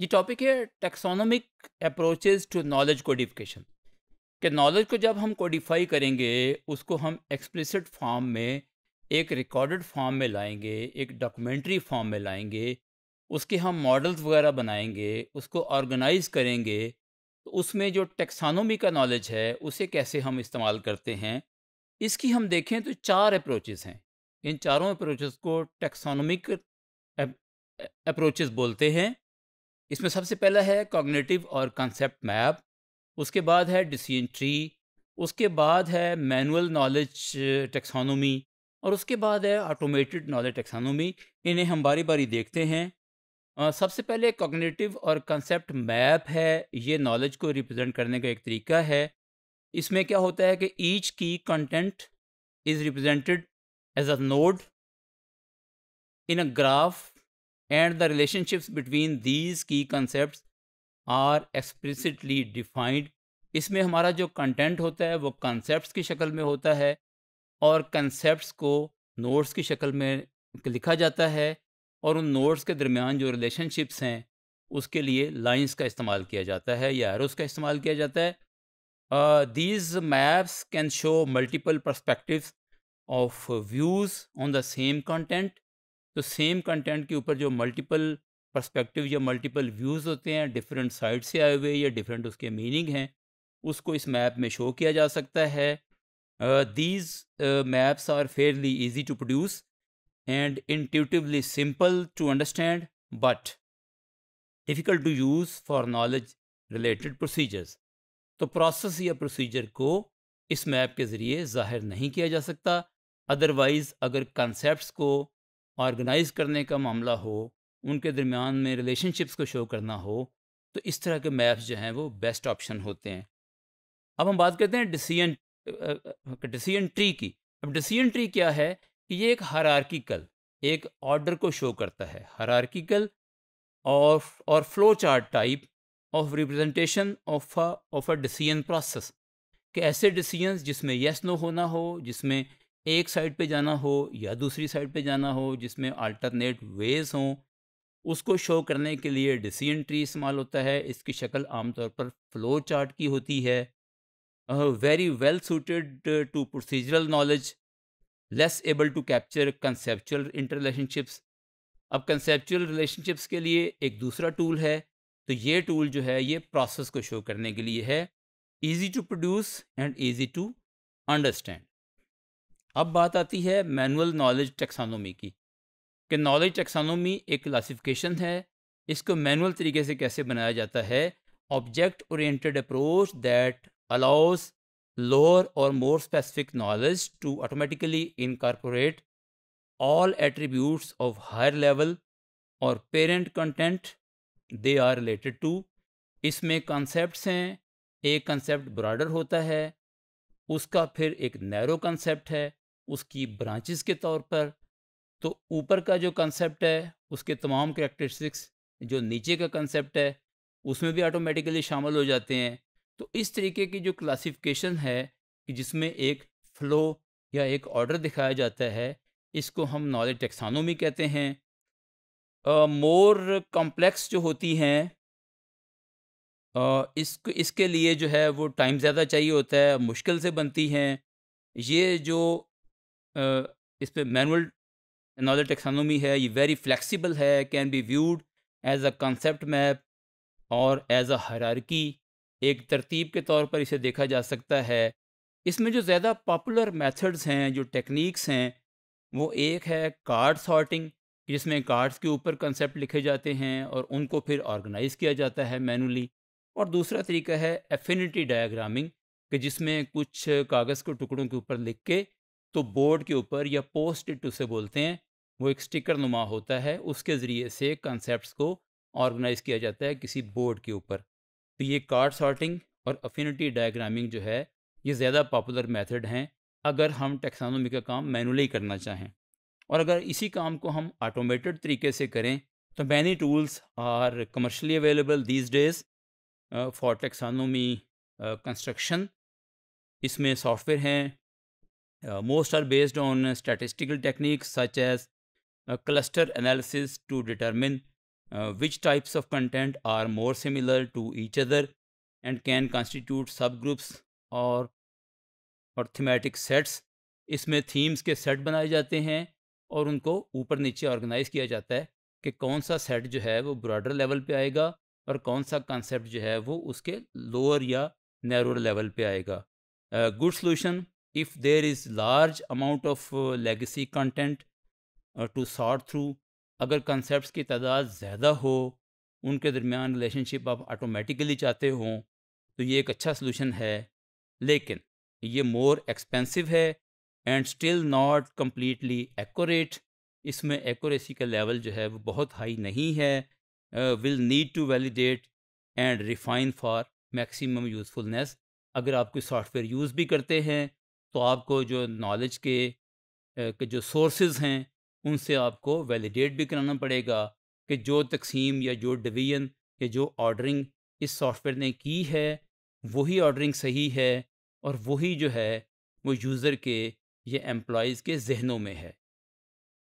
ये टॉपिक है taxonomic approaches to knowledge codification कि नॉलेज को जब हम कोडिफाई करेंगे उसको हम एक्सप्लिसिट फॉर्म में एक रिकॉर्डेड फॉर्म में लाएंगे एक डॉक्यूमेंट्री फॉर्म में लाएंगे उसके हम मॉडल्स वगैरह बनाएंगे उसको ऑर्गेनाइज करेंगे तो उसमें जो टेक्सानोमी का नॉलेज है उसे कैसे हम इस्तेमाल करते हैं इसकी हम देखें तो चार अप्रोचेस हैं इन चारों अप्रोचेस को टेक्सानोमिक अप्रोचेस बोलते हैं इसमें सबसे पहला है कॉग्नेटिव और कंसेप्ट मैप उसके बाद है डिसीजन ट्री उसके बाद है मैनुअल नॉलेज टेक्सोनोमी और उसके बाद है ऑटोमेटेड नॉलेज टेक्सानोमी इन्हें हम बारी बारी देखते हैं सबसे पहले कॉग्नेटिव और कंसेप्ट मैप है ये नॉलेज को रिप्रेजेंट करने का एक तरीका है इसमें क्या होता है कि each key content is represented as a node in a graph and the relationships between these key concept are explicitly defined इसमें हमारा जो कंटेंट होता है वो कंसेप्ट की शक्ल में होता है और कंसेप्ट को नोट्स की शक्ल में लिखा जाता है और उन नोट्स के दरमियान जो रिलेशनशिप्स हैं उसके लिए लाइंस का इस्तेमाल किया जाता है या एरोस का इस्तेमाल किया जाता है these maps can show multiple perspective of views on the same content तो सेम कंटेंट के ऊपर जो मल्टीपल पर्सपेक्टिव या मल्टीपल व्यूज़ होते हैं डिफरेंट साइड से आए हुए या डिफरेंट उसके मीनिंग हैं उसको इस मैप में शो किया जा सकता है these maps are fairly easy to produce and intuitively simple to understand but difficult to use for knowledge related procedures तो प्रोसेस या प्रोसीजर को इस मैप के ज़रिए ज़ाहिर नहीं किया जा सकता अदरवाइज़ अगर कंसेप्ट को ऑर्गेनाइज़ करने का मामला हो उनके दरमियान में रिलेशनशिप्स को शो करना हो तो इस तरह के मैप्स जो हैं वो बेस्ट ऑप्शन होते हैं अब हम बात करते हैं डिसीजन डिसीजन ट्री की अब डिसीजन ट्री क्या है कि ये एक हरारकिकल एक ऑर्डर को शो करता है hierarchical of or flow chart type of representation of of a decision process कि ऐसे डिसीजंस जिसमें यस नो होना हो जिसमें एक साइड पे जाना हो या दूसरी साइड पे जाना हो जिसमें अल्टरनेट वेज हों उसको शो करने के लिए डिसीजन ट्री इस्तेमाल होता है इसकी शक्ल आमतौर पर फ्लो चार्ट की होती है very well suited to procedural knowledge less able to capture conceptual relationships अब कंसेप्चुअल रिलेशनशिप्स के लिए एक दूसरा टूल है तो ये टूल जो है ये प्रोसेस को शो करने के लिए है easy to produce and easy to understand अब बात आती है मैनुअल नॉलेज टेक्सानोमी की कि नॉलेज टेक्सानोमी एक क्लासिफिकेशन है इसको मैनुअल तरीके से कैसे बनाया जाता है object oriented approach that allows lower or more specific knowledge to automatically incorporate all attributes of higher level or parent content they are related to इसमें कॉन्सेप्ट हैं एक कंसेप्ट ब्रॉडर होता है उसका फिर एक नैरो कंसेप्ट है उसकी ब्रांचेस के तौर पर तो ऊपर का जो कंसेप्ट है उसके तमाम करेक्टरिस्टिक्स जो नीचे का कंसेप्ट है उसमें भी ऑटोमेटिकली शामिल हो जाते हैं तो इस तरीके की जो क्लासिफिकेशन है कि जिसमें एक फ्लो या एक ऑर्डर दिखाया जाता है इसको हम नॉलेज टेक्सानोमी कहते हैं मोर uh, कॉम्प्लेक्स जो होती हैं uh, इसको इसके लिए जो है वो टाइम ज़्यादा चाहिए होता है मुश्किल से बनती हैं ये जो इस पर मैनुअल नॉलेज टेक्सानोमी है ये वेरी फ्लेक्सिबल है can be viewed as a concept map or as a hierarchy एक तरतीब के तौर पर इसे देखा जा सकता है इसमें जो ज़्यादा पॉपुलर मेथड्स हैं जो टेक्निक्स हैं वो एक है कार्ड सॉर्टिंग जिसमें कार्ड्स के ऊपर कंसेप्ट लिखे जाते हैं और उनको फिर ऑर्गेनाइज किया जाता है मैनुअली और दूसरा तरीका है एफिनिटी डायग्रामिंग कि जिसमें कुछ कागज़ के टुकड़ों के ऊपर लिख के तो बोर्ड के ऊपर या पोस्ट इट उसे बोलते हैं वो एक स्टिकर नुमा होता है उसके ज़रिए से कंसेप्ट को ऑर्गेनाइज़ किया जाता है किसी बोर्ड के ऊपर तो ये कार्ड सॉर्टिंग और अफिनिटी डायग्रामिंग जो है ये ज़्यादा पॉपुलर मेथड हैं अगर हम टेक्सानोमी का काम मैनुअली करना चाहें और अगर इसी काम को हम ऑटोमेटेड तरीके से करें तो many tools are commercially available these days for taxonomy construction इसमें सॉफ्टवेयर हैं Uh, most are based on statistical techniques such as uh, cluster analysis to determine uh, which types of content are more similar to each other and can constitute subgroups और और thematic sets इसमें themes के set बनाए जाते हैं और उनको ऊपर नीचे organize किया जाता है कि कौन सा set जो है वो broader level पे आएगा और कौन सा concept जो है वो उसके lower या narrower level पे आएगा good uh, solution if there is large amount of uh, legacy content uh, to sort through अगर concepts की तादाद ज़्यादा हो उनके दरमियान रिलेशनशिप आप ऑटोमेटिकली चाहते हों तो ये एक अच्छा सलूशन है लेकिन ये मोर एक्सपेंसिव है and still not completely accurate इसमें एक्यूरेसी का लेवल जो है वो बहुत हाई नहीं है will need to validate and refine for maximum usefulness अगर आप कोई सॉफ्टवेयर यूज़ भी करते हैं तो आपको जो नॉलेज के के जो सोर्सेज हैं उनसे आपको वैलिडेट भी कराना पड़ेगा कि जो तकसीम या जो डिवीज़न या जो ऑर्डरिंग इस सॉफ्टवेयर ने की है वही ऑर्डरिंग सही है और वही जो है वो यूज़र के या एम्प्लॉज़ के जहनों में है